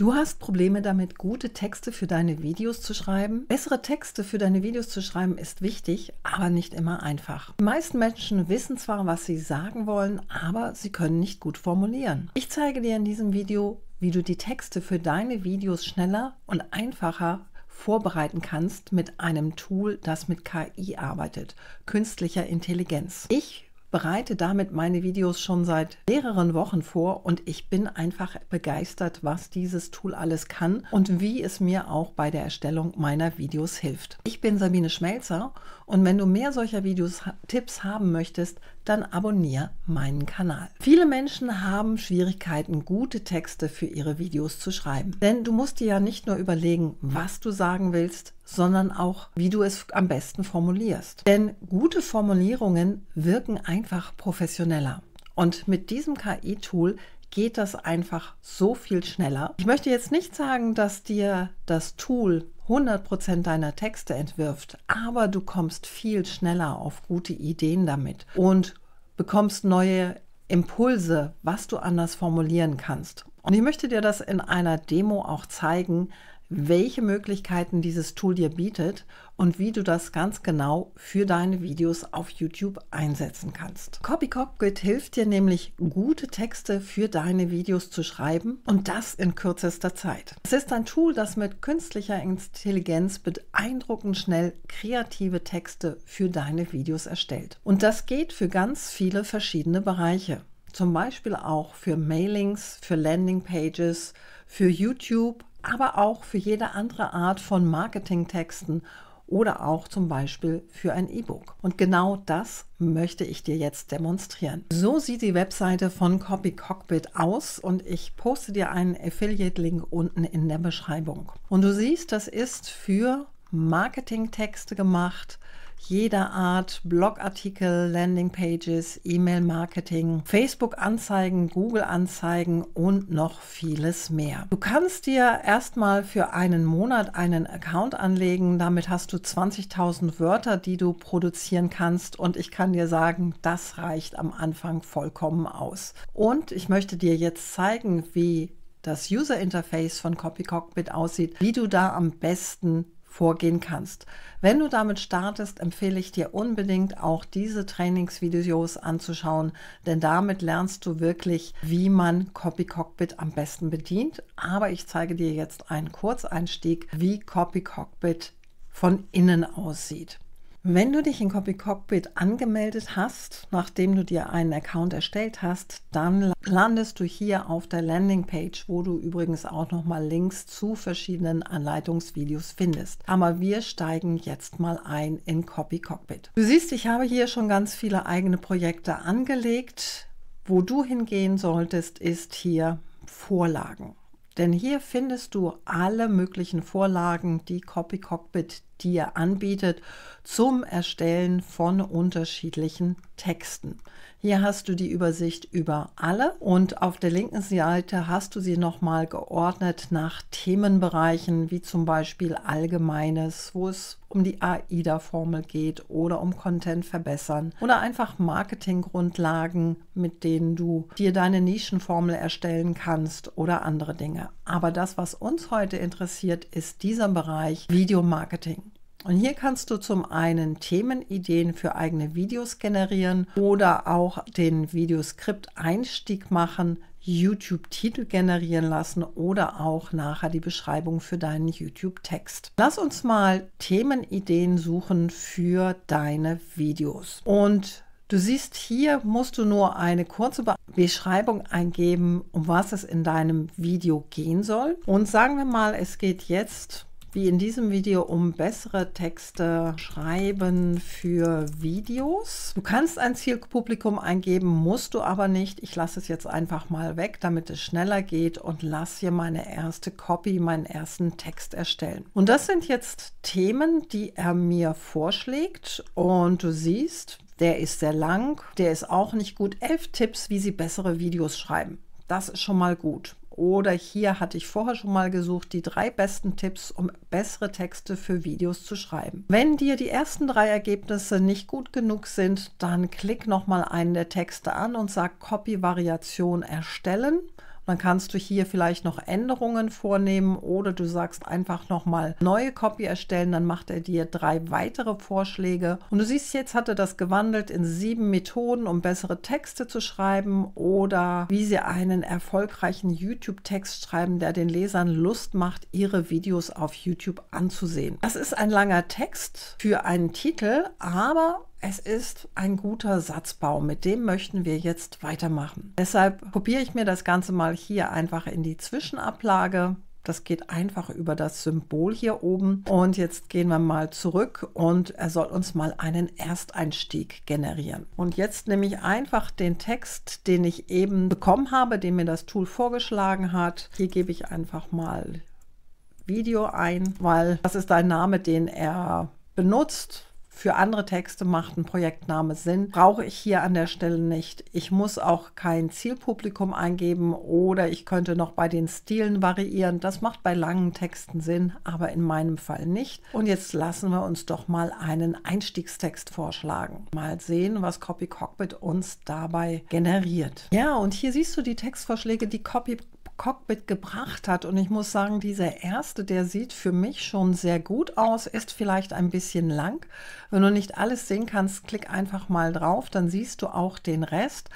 Du hast Probleme damit, gute Texte für deine Videos zu schreiben? Bessere Texte für deine Videos zu schreiben ist wichtig, aber nicht immer einfach. Die meisten Menschen wissen zwar, was sie sagen wollen, aber sie können nicht gut formulieren. Ich zeige dir in diesem Video, wie du die Texte für deine Videos schneller und einfacher vorbereiten kannst mit einem Tool, das mit KI arbeitet, künstlicher Intelligenz. Ich bereite damit meine Videos schon seit mehreren Wochen vor und ich bin einfach begeistert, was dieses Tool alles kann und wie es mir auch bei der Erstellung meiner Videos hilft. Ich bin Sabine Schmelzer und wenn du mehr solcher Videos Tipps haben möchtest, dann abonniere meinen Kanal. Viele Menschen haben Schwierigkeiten, gute Texte für ihre Videos zu schreiben, denn du musst dir ja nicht nur überlegen, was du sagen willst, sondern auch, wie du es am besten formulierst. Denn gute Formulierungen wirken einfach professioneller. Und mit diesem KI-Tool geht das einfach so viel schneller. Ich möchte jetzt nicht sagen, dass dir das Tool 100% deiner Texte entwirft, aber du kommst viel schneller auf gute Ideen damit und bekommst neue Impulse, was du anders formulieren kannst. Und ich möchte dir das in einer Demo auch zeigen, welche Möglichkeiten dieses Tool dir bietet und wie du das ganz genau für deine Videos auf YouTube einsetzen kannst. CopyCopGit hilft dir nämlich, gute Texte für deine Videos zu schreiben und das in kürzester Zeit. Es ist ein Tool, das mit künstlicher Intelligenz beeindruckend schnell kreative Texte für deine Videos erstellt. Und das geht für ganz viele verschiedene Bereiche. Zum Beispiel auch für Mailings, für Landingpages, für YouTube aber auch für jede andere Art von Marketingtexten oder auch zum Beispiel für ein E-Book. Und genau das möchte ich dir jetzt demonstrieren. So sieht die Webseite von Copy Cockpit aus und ich poste dir einen Affiliate-Link unten in der Beschreibung. Und du siehst, das ist für Marketingtexte gemacht, jeder Art, Blogartikel, Landingpages, E-Mail-Marketing, Facebook-Anzeigen, Google-Anzeigen und noch vieles mehr. Du kannst dir erstmal für einen Monat einen Account anlegen. Damit hast du 20.000 Wörter, die du produzieren kannst. Und ich kann dir sagen, das reicht am Anfang vollkommen aus. Und ich möchte dir jetzt zeigen, wie das User Interface von CopyCockpit aussieht, wie du da am besten vorgehen kannst. Wenn du damit startest, empfehle ich dir unbedingt auch diese Trainingsvideos anzuschauen, denn damit lernst du wirklich, wie man Copy Cockpit am besten bedient. Aber ich zeige dir jetzt einen Kurzeinstieg, wie Copy Cockpit von innen aussieht. Wenn du dich in Copy Cockpit angemeldet hast, nachdem du dir einen Account erstellt hast, dann landest du hier auf der Landingpage, wo du übrigens auch nochmal Links zu verschiedenen Anleitungsvideos findest. Aber wir steigen jetzt mal ein in Copy Cockpit. Du siehst, ich habe hier schon ganz viele eigene Projekte angelegt. Wo du hingehen solltest, ist hier Vorlagen. Denn hier findest du alle möglichen Vorlagen, die Copy Cockpit die anbietet zum Erstellen von unterschiedlichen Texten. Hier hast du die Übersicht über alle und auf der linken Seite hast du sie nochmal geordnet nach Themenbereichen wie zum Beispiel Allgemeines, wo es um die AIDA-Formel geht oder um Content verbessern oder einfach Marketinggrundlagen, mit denen du dir deine Nischenformel erstellen kannst oder andere Dinge. Aber das, was uns heute interessiert, ist dieser Bereich Videomarketing. Und hier kannst du zum einen Themenideen für eigene Videos generieren oder auch den Videoskript-Einstieg machen, YouTube-Titel generieren lassen oder auch nachher die Beschreibung für deinen YouTube-Text. Lass uns mal Themenideen suchen für deine Videos. Und du siehst, hier musst du nur eine kurze Beschreibung eingeben, um was es in deinem Video gehen soll. Und sagen wir mal, es geht jetzt um wie in diesem Video um bessere Texte schreiben für Videos. Du kannst ein Zielpublikum eingeben, musst du aber nicht. Ich lasse es jetzt einfach mal weg, damit es schneller geht und lasse hier meine erste Copy, meinen ersten Text erstellen. Und das sind jetzt Themen, die er mir vorschlägt und du siehst, der ist sehr lang, der ist auch nicht gut. Elf Tipps, wie sie bessere Videos schreiben. Das ist schon mal gut. Oder hier hatte ich vorher schon mal gesucht, die drei besten Tipps, um bessere Texte für Videos zu schreiben. Wenn dir die ersten drei Ergebnisse nicht gut genug sind, dann klick nochmal einen der Texte an und sag Copy-Variation erstellen. Dann kannst du hier vielleicht noch Änderungen vornehmen oder du sagst einfach nochmal neue Copy erstellen, dann macht er dir drei weitere Vorschläge. Und du siehst, jetzt hat er das gewandelt in sieben Methoden, um bessere Texte zu schreiben oder wie sie einen erfolgreichen YouTube-Text schreiben, der den Lesern Lust macht, ihre Videos auf YouTube anzusehen. Das ist ein langer Text für einen Titel, aber es ist ein guter Satzbau, mit dem möchten wir jetzt weitermachen. Deshalb kopiere ich mir das Ganze mal hier einfach in die Zwischenablage. Das geht einfach über das Symbol hier oben. Und jetzt gehen wir mal zurück und er soll uns mal einen Ersteinstieg generieren. Und jetzt nehme ich einfach den Text, den ich eben bekommen habe, den mir das Tool vorgeschlagen hat. Hier gebe ich einfach mal Video ein, weil das ist ein Name, den er benutzt für andere Texte macht ein Projektname Sinn, brauche ich hier an der Stelle nicht. Ich muss auch kein Zielpublikum eingeben oder ich könnte noch bei den Stilen variieren. Das macht bei langen Texten Sinn, aber in meinem Fall nicht. Und jetzt lassen wir uns doch mal einen Einstiegstext vorschlagen. Mal sehen, was Copy Cockpit uns dabei generiert. Ja, und hier siehst du die Textvorschläge, die Copy Cockpit gebracht hat. Und ich muss sagen, dieser erste, der sieht für mich schon sehr gut aus, ist vielleicht ein bisschen lang. Wenn du nicht alles sehen kannst, klick einfach mal drauf, dann siehst du auch den Rest.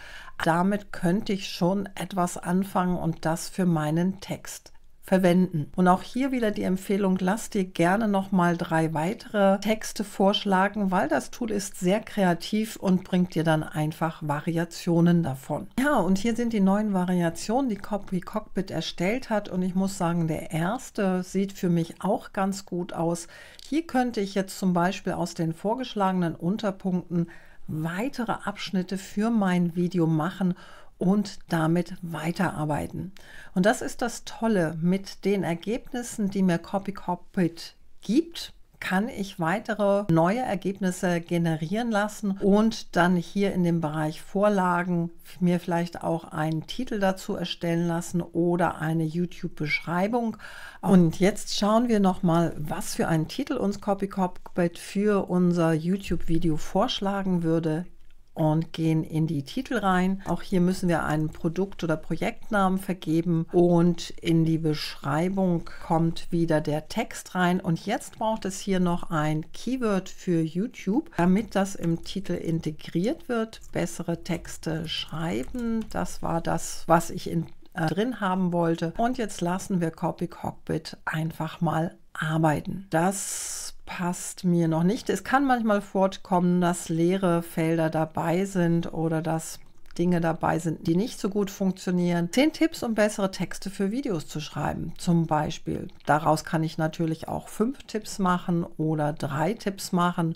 Damit könnte ich schon etwas anfangen und das für meinen Text verwenden. Und auch hier wieder die Empfehlung, lass dir gerne nochmal drei weitere Texte vorschlagen, weil das Tool ist sehr kreativ und bringt dir dann einfach Variationen davon. Ja, und hier sind die neuen Variationen, die Copy Cockpit erstellt hat. Und ich muss sagen, der erste sieht für mich auch ganz gut aus. Hier könnte ich jetzt zum Beispiel aus den vorgeschlagenen Unterpunkten weitere Abschnitte für mein Video machen und damit weiterarbeiten. Und das ist das Tolle. Mit den Ergebnissen, die mir Copy Cockpit gibt, kann ich weitere neue Ergebnisse generieren lassen und dann hier in dem Bereich Vorlagen mir vielleicht auch einen Titel dazu erstellen lassen oder eine YouTube-Beschreibung. Und jetzt schauen wir nochmal, was für einen Titel uns CopyCopBit für unser YouTube-Video vorschlagen würde und gehen in die Titel rein. Auch hier müssen wir einen Produkt- oder Projektnamen vergeben und in die Beschreibung kommt wieder der Text rein. Und jetzt braucht es hier noch ein Keyword für YouTube, damit das im Titel integriert wird. Bessere Texte schreiben, das war das, was ich in, äh, drin haben wollte. Und jetzt lassen wir Copy Cockpit einfach mal arbeiten. Das passt mir noch nicht. Es kann manchmal fortkommen, dass leere Felder dabei sind oder dass Dinge dabei sind, die nicht so gut funktionieren. Zehn Tipps, um bessere Texte für Videos zu schreiben, zum Beispiel. Daraus kann ich natürlich auch fünf Tipps machen oder drei Tipps machen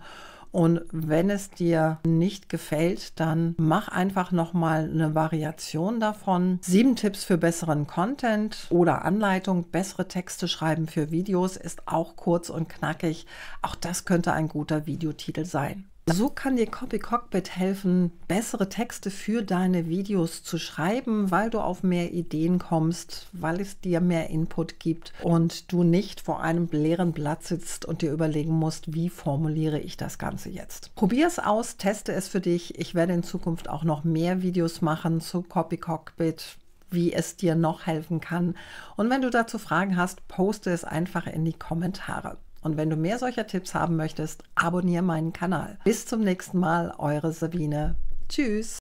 und wenn es dir nicht gefällt, dann mach einfach nochmal eine Variation davon. Sieben Tipps für besseren Content oder Anleitung, bessere Texte schreiben für Videos ist auch kurz und knackig. Auch das könnte ein guter Videotitel sein. So kann dir Copy Cockpit helfen, bessere Texte für deine Videos zu schreiben, weil du auf mehr Ideen kommst, weil es dir mehr Input gibt und du nicht vor einem leeren Blatt sitzt und dir überlegen musst, wie formuliere ich das Ganze jetzt. Probier es aus, teste es für dich. Ich werde in Zukunft auch noch mehr Videos machen zu Copy Cockpit wie es dir noch helfen kann. Und wenn du dazu Fragen hast, poste es einfach in die Kommentare. Und wenn du mehr solcher Tipps haben möchtest, abonniere meinen Kanal. Bis zum nächsten Mal, eure Sabine. Tschüss.